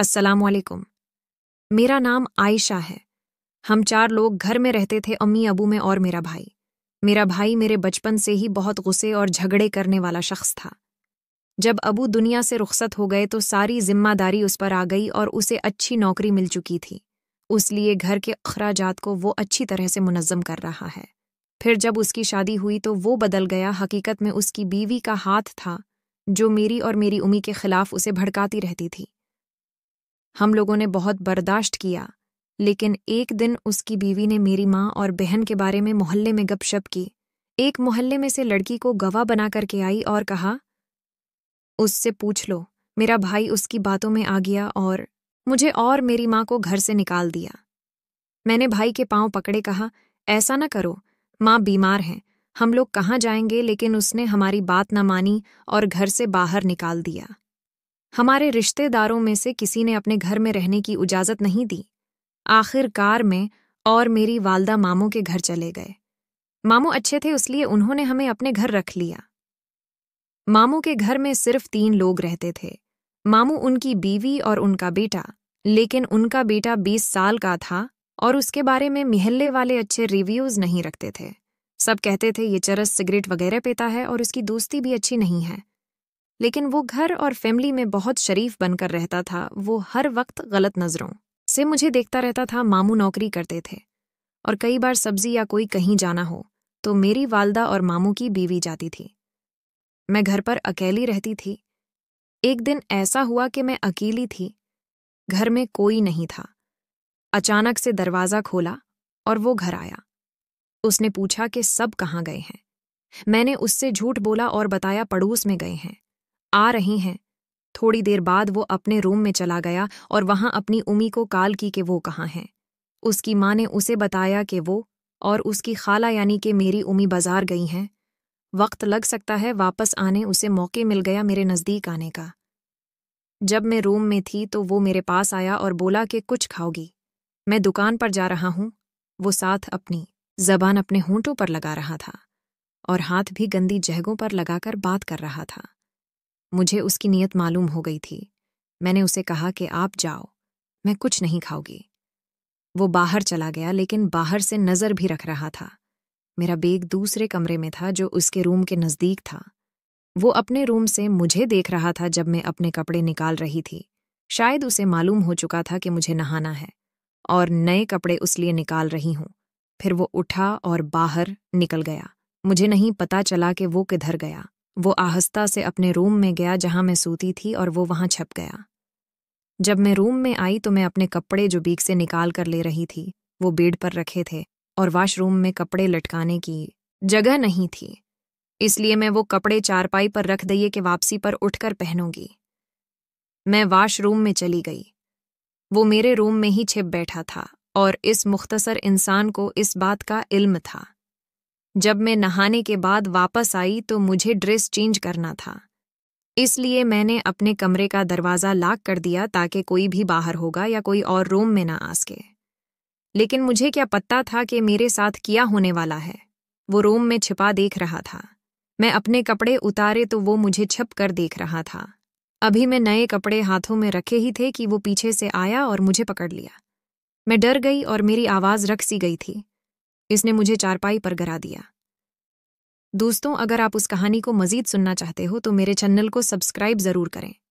अस्सलाम मेरा नाम आयशा है हम चार लोग घर में रहते थे अम्मी अबू में और मेरा भाई मेरा भाई मेरे बचपन से ही बहुत गुस्से और झगड़े करने वाला शख्स था जब अबू दुनिया से रुखसत हो गए तो सारी जिम्मेदारी उस पर आ गई और उसे अच्छी नौकरी मिल चुकी थी उस लिए घर के अखराज को वो अच्छी तरह से मुनज़म कर रहा है फिर जब उसकी शादी हुई तो वो बदल गया हकीकत में उसकी बीवी का हाथ था जो मेरी और मेरी उम्मी के खिलाफ उसे भड़काती रहती थी हम लोगों ने बहुत बर्दाश्त किया लेकिन एक दिन उसकी बीवी ने मेरी माँ और बहन के बारे में मोहल्ले में गपशप की एक मोहल्ले में से लड़की को गवाह बना करके आई और कहा उससे पूछ लो मेरा भाई उसकी बातों में आ गया और मुझे और मेरी माँ को घर से निकाल दिया मैंने भाई के पांव पकड़े कहा ऐसा ना करो माँ बीमार हैं हम लोग कहाँ जाएंगे लेकिन उसने हमारी बात न मानी और घर से बाहर निकाल दिया हमारे रिश्तेदारों में से किसी ने अपने घर में रहने की इजाज़त नहीं दी आखिरकार में और मेरी वालदा मामू के घर चले गए मामू अच्छे थे इसलिए उन्होंने हमें अपने घर रख लिया मामू के घर में सिर्फ तीन लोग रहते थे मामू उनकी बीवी और उनका बेटा लेकिन उनका बेटा बीस साल का था और उसके बारे में मिहल्ले वाले अच्छे रिव्यूज नहीं रखते थे सब कहते थे ये चरस सिगरेट वगैरह पीता है और उसकी दोस्ती भी अच्छी नहीं है लेकिन वो घर और फैमिली में बहुत शरीफ बनकर रहता था वो हर वक्त गलत नज़रों से मुझे देखता रहता था मामू नौकरी करते थे और कई बार सब्जी या कोई कहीं जाना हो तो मेरी वालदा और मामू की बीवी जाती थी मैं घर पर अकेली रहती थी एक दिन ऐसा हुआ कि मैं अकेली थी घर में कोई नहीं था अचानक से दरवाज़ा खोला और वो घर आया उसने पूछा कि सब कहाँ गए हैं मैंने उससे झूठ बोला और बताया पड़ोस में गए हैं आ रही हैं थोड़ी देर बाद वो अपने रूम में चला गया और वहां अपनी उमी को काल की कि वो कहाँ हैं उसकी माँ ने उसे बताया कि वो और उसकी खाला यानी कि मेरी उमी बाजार गई हैं वक्त लग सकता है वापस आने उसे मौके मिल गया मेरे नज़दीक आने का जब मैं रूम में थी तो वो मेरे पास आया और बोला कि कुछ खाओगी मैं दुकान पर जा रहा हूँ वो साथ अपनी जबान अपने होंठों पर लगा रहा था और हाथ भी गंदी जहगों पर लगाकर बात कर रहा था मुझे उसकी नीयत मालूम हो गई थी मैंने उसे कहा कि आप जाओ मैं कुछ नहीं खाऊंगी वो बाहर चला गया लेकिन बाहर से नज़र भी रख रहा था मेरा बेग दूसरे कमरे में था जो उसके रूम के नज़दीक था वो अपने रूम से मुझे देख रहा था जब मैं अपने कपड़े निकाल रही थी शायद उसे मालूम हो चुका था कि मुझे नहाना है और नए कपड़े उस लिए निकाल रही हूँ फिर वो उठा और बाहर निकल गया मुझे नहीं पता चला कि वो किधर गया वो आहस्ता से अपने रूम में गया जहां मैं सूती थी और वो वहां छप गया जब मैं रूम में आई तो मैं अपने कपड़े जो बीक से निकाल कर ले रही थी वो बेड पर रखे थे और वॉशरूम में कपड़े लटकाने की जगह नहीं थी इसलिए मैं वो कपड़े चारपाई पर रख दिए कि वापसी पर उठकर पहनूंगी मैं वॉशरूम में चली गई वो मेरे रूम में ही छिप बैठा था और इस मुख्तसर इंसान को इस बात का इल्म था जब मैं नहाने के बाद वापस आई तो मुझे ड्रेस चेंज करना था इसलिए मैंने अपने कमरे का दरवाज़ा लाक कर दिया ताकि कोई भी बाहर होगा या कोई और रूम में ना आ सके लेकिन मुझे क्या पता था कि मेरे साथ क्या होने वाला है वो रूम में छिपा देख रहा था मैं अपने कपड़े उतारे तो वो मुझे छप कर देख रहा था अभी मैं नए कपड़े हाथों में रखे ही थे कि वो पीछे से आया और मुझे पकड़ लिया मैं डर गई और मेरी आवाज़ रख सी गई थी इसने मुझे चारपाई पर गरा दिया दोस्तों अगर आप उस कहानी को मजीद सुनना चाहते हो तो मेरे चैनल को सब्सक्राइब ज़रूर करें